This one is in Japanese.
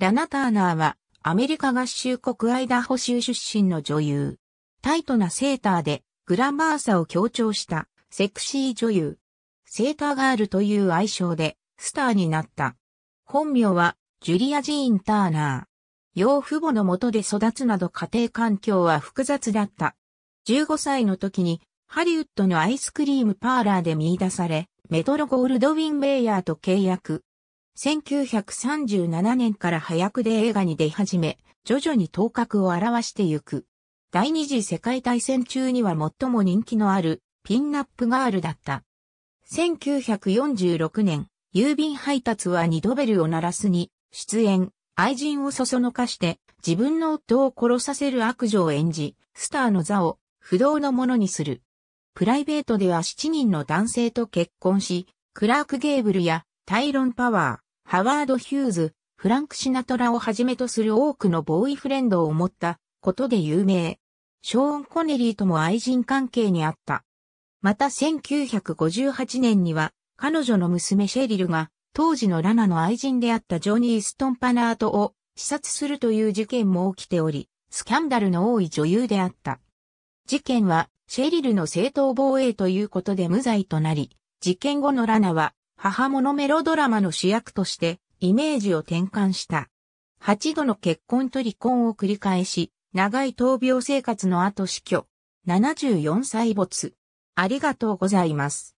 ラナ・ターナーはアメリカ合衆国アイダホ州出身の女優。タイトなセーターでグラマーさを強調したセクシー女優。セーターガールという愛称でスターになった。本名はジュリア・ジーン・ターナー。養父母のもとで育つなど家庭環境は複雑だった。15歳の時にハリウッドのアイスクリームパーラーで見出され、メトロゴールドウィン・メイヤーと契約。1937年から早くで映画に出始め、徐々に頭角を現してゆく。第二次世界大戦中には最も人気のあるピンナップガールだった。1946年、郵便配達は二度ベルを鳴らすに、出演、愛人をそそのかして自分の夫を殺させる悪女を演じ、スターの座を不動のものにする。プライベートでは7人の男性と結婚し、クラーク・ゲーブルやタイロン・パワー、ハワード・ヒューズ、フランク・シナトラをはじめとする多くのボーイフレンドを持ったことで有名。ショーン・コネリーとも愛人関係にあった。また1958年には、彼女の娘シェリルが、当時のラナの愛人であったジョニー・ストンパナートを視察するという事件も起きており、スキャンダルの多い女優であった。事件は、シェリルの正当防衛ということで無罪となり、事件後のラナは、母物メロドラマの主役としてイメージを転換した。8度の結婚と離婚を繰り返し、長い闘病生活の後死去。74歳没。ありがとうございます。